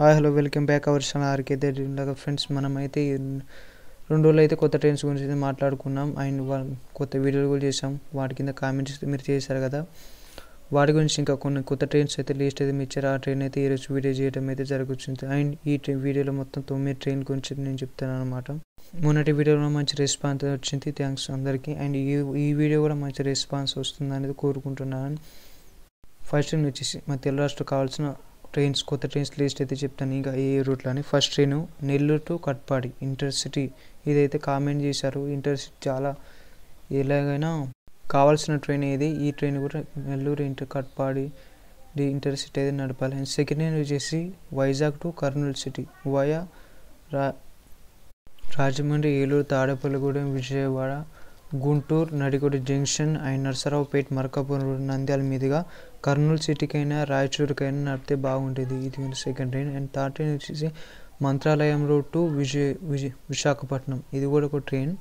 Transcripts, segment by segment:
hi hello welcome back our channel అయితే ఇలాగా friends మనమైతే రెండు రోజులు అయితే కొత్త ట్రైన్స్ గురించి అయితే మాట్లాడుకున్నాం అండ్ కొత్త వీడియోలు కూడా చేసాం వాటి కింద కామెంట్స్ మీరు చేశారు కదా వాటి గురించి ఇంకా కొన్ని కొత్త ట్రైన్స్ అయితే లిస్ట్ అయితే ఇచ్చారు ఆ ట్రైన్ అయితే ఈరోజు వీడియో చేయడం అయితే జరుగుతుంది అండ్ ఈ వీడియోలో మొత్తం తొమ్మిది ట్రైన్ గురించి నేను చెప్తాను అనమాట మొన్నటి వీడియోలో మంచి రెస్పాన్స్ వచ్చింది థ్యాంక్స్ అందరికీ అండ్ ఈ ఈ వీడియో కూడా మంచి రెస్పాన్స్ వస్తుంది అనేది కోరుకుంటున్నాను ఫస్ట్ వచ్చేసి మా తెలుగు రాష్ట్రం కావాల్సిన ట్రైన్స్ కొత్త ట్రైన్స్ లిస్ట్ అయితే చెప్తాను ఇంకా ఏ రూట్లో అని first train Nellore to Katpadi intercity ఇదైతే కామెంట్ చేశారు ఇంటర్సిటీ చాలా ఎలాగైనా కావాల్సిన ట్రైన్ ఏది ఈ ట్రైన్ కూడా నెల్లూరు ఇంటర్ కట్పాడి డి ఇంటర్సిటీ అయితే నడపాలి అండ్ సెకండ్ హ్యాండ్ వచ్చేసి Vizag to Kurnool city via రా Rajahmundry Eluru Tadepalligudem Vijayawada Guntur Nadikudi junction and Narasaraopet Markapuram road Nandyal మీదుగా కర్నూలు సిటీకైనా రాయచూరుకైనా నడితే బాగుండేది ఇది second train and third train వచ్చేసి మంత్రాలయం రోడ్ టు విజయ విశాఖపట్నం ఇది కూడా ఒక ట్రైన్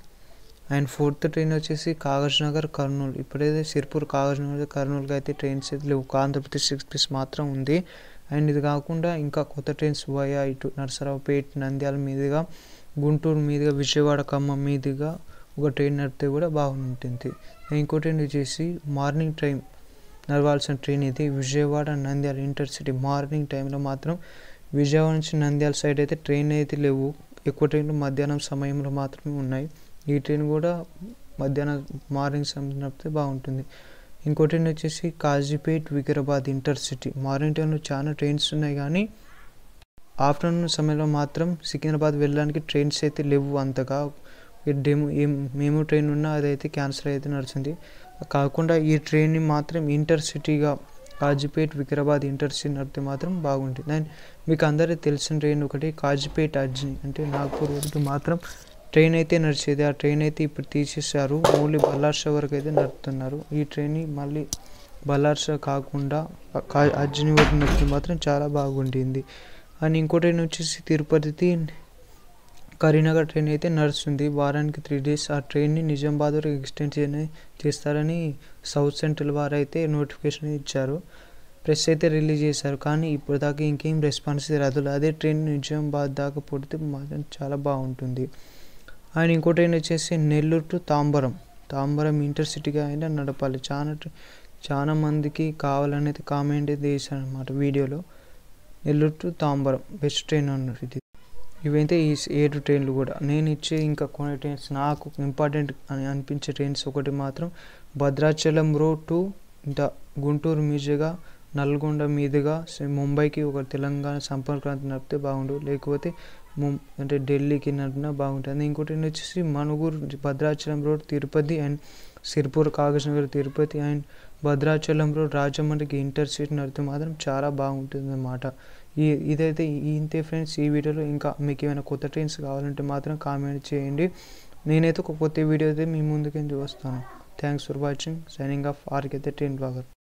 అండ్ ఫోర్త్ ట్రైన్ వచ్చేసి కాగజ్ నగర్ కర్నూలు ఇప్పుడైతే సిర్పూర్ కాగజ్ నగర్ కర్నూలుకి అయితే ట్రైన్స్ లేవు ఆంధ్రప్రదేశ్ ఎక్స్ప్రెస్ మాత్రం ఉంది అండ్ ఇది కాకుండా ఇంకా కొత్త ట్రైన్స్ వయా ఇటు నరసరావుపేట నంద్యాల మీదుగా గుంటూరు మీదుగా విజయవాడ ఖమ్మం మీదుగా ఒక ట్రైన్ నడిపితే కూడా బాగుంటుంది ఇంకోటి వచ్చేసి మార్నింగ్ టైం నడవాల్సిన ట్రైన్ ఇది విజయవాడ నంద్యాల ఇంటర్సిటీ మార్నింగ్ టైంలో మాత్రం విజయవాడ నుంచి నంద్యాల సైడ్ అయితే ట్రైన్ అయితే లేవు ఎక్కువ ట్రైన్లు మధ్యాహ్నం సమయంలో మాత్రమే ఉన్నాయి ఈ ట్రైన్ కూడా మధ్యాహ్నం మార్నింగ్ సమయం నడిపితే బాగుంటుంది ఇంకోటి వచ్చేసి కాజీపేట్ వికారాబాద్ ఇంటర్సిటీ మార్నింగ్ టైంలో చాలా ట్రైన్స్ ఉన్నాయి కానీ ఆఫ్టర్నూన్ సమయంలో మాత్రం సికింద్రాబాద్ వెళ్ళడానికి ట్రైన్స్ అయితే లేవు అంతగా డెమో డెము మేము ట్రైన్ ఉన్నా అదైతే క్యాన్సిల్ అయితే నడిచింది కాకుండా ఈ ట్రైన్ని మాత్రం ఇంటర్సిటీగా కాజీపేట్ వికారాబాద్ ఇంటర్సిటీ నడితే మాత్రం బాగుంటుంది అండ్ మీకు అందరికీ తెలిసిన ట్రైన్ ఒకటి కాజీపేట్ అర్జుని అంటే నాగ్పూర్ వరకు మాత్రం ట్రైన్ అయితే నడిచేది ఆ ట్రైన్ అయితే ఇప్పుడు తీసేశారు ఓన్లీ బల్లార్షా వరకు అయితే నడుపుతున్నారు ఈ ట్రైన్ని మళ్ళీ బల్లార్షా కాకుండా అర్జుని వరకు నడిపితే మాత్రం చాలా బాగుంటుంది అండ్ ఇంకోటి వచ్చేసి తిరుపతి కరీంనగర్ ట్రైన్ అయితే నడుస్తుంది వారానికి త్రీ డేస్ ఆ ట్రైన్ని నిజామాబాద్ వరకు ఎక్స్టెండ్ చేయని చేస్తారని సౌత్ సెంట్రల్ వారు అయితే నోటిఫికేషన్ ఇచ్చారు ప్రెస్ అయితే రిలీజ్ చేశారు కానీ ఇప్పుడు దాకా ఇంకేం రెస్పాన్స్ రాదు అదే ట్రైన్ నిజామాబాద్ దాకా పుడితే మాత్రం చాలా బాగుంటుంది ఆయన ఇంకో ట్రైన్ వచ్చేసి నెల్లూరు టు తాంబరం తాంబరం ఇంటర్సిటీగా అయినా నడపాలి చాలా చాలా మందికి కావాలనేది కామెంట్ అయితే అనమాట వీడియోలో Nellore to Tambaram best train అన్నది ఇవైతే ఈ ఏడు ట్రైన్లు కూడా నేను ఇచ్చే ఇంకా కొన్ని ట్రైన్స్ నాకు ఇంపార్టెంట్ అని అనిపించే ట్రైన్స్ ఒకటి మాత్రం Bhadrachalam road to the Guntur మీదుగా నల్గొండ మీదుగా ముంబైకి ఒక తెలంగాణ సంపర్క్రాంతి నడిపితే బాగుండు లేకపోతే ముం అంటే ఢిల్లీకి నడిపినా బాగుంటుంది ఇంకోటి వచ్చేసి Manuguru Bhadrachalam road Tirupati and Sirpur Kagaznagar Tirupati and భద్రాచలంలో రాజమండ్రికి ఇంటర్సిటీ నడితే మాత్రం చాలా బాగుంటుంది అన్నమాట ఈ ఇదైతే ఇంతే ఫ్రెండ్స్ ఈ వీడియోలో ఇంకా మీకు ఏమైనా కొత్త ట్రైన్స్ కావాలంటే మాత్రం కామెంట్ చేయండి నేనైతే ఒక కొత్త వీడియో అయితే మీ ముందుకెళ్ళి వస్తాను thanks for watching signing off ఆర్కైతే ట్రైన్ బ్లాగర్